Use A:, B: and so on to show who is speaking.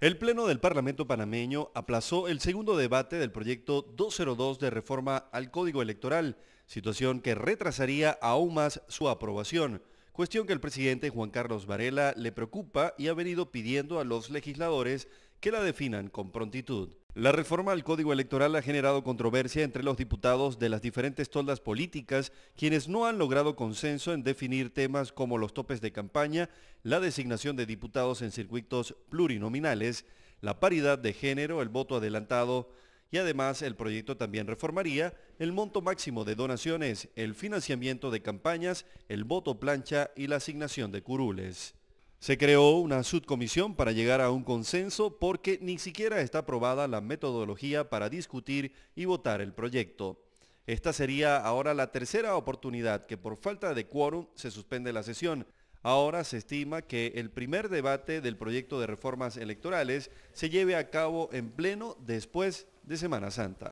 A: El Pleno del Parlamento panameño aplazó el segundo debate del proyecto 202 de reforma al Código Electoral, situación que retrasaría aún más su aprobación, cuestión que el presidente Juan Carlos Varela le preocupa y ha venido pidiendo a los legisladores que la definan con prontitud. La reforma al Código Electoral ha generado controversia entre los diputados de las diferentes toldas políticas, quienes no han logrado consenso en definir temas como los topes de campaña, la designación de diputados en circuitos plurinominales, la paridad de género, el voto adelantado y además el proyecto también reformaría el monto máximo de donaciones, el financiamiento de campañas, el voto plancha y la asignación de curules. Se creó una subcomisión para llegar a un consenso porque ni siquiera está aprobada la metodología para discutir y votar el proyecto. Esta sería ahora la tercera oportunidad que por falta de quórum se suspende la sesión. Ahora se estima que el primer debate del proyecto de reformas electorales se lleve a cabo en pleno después de Semana Santa.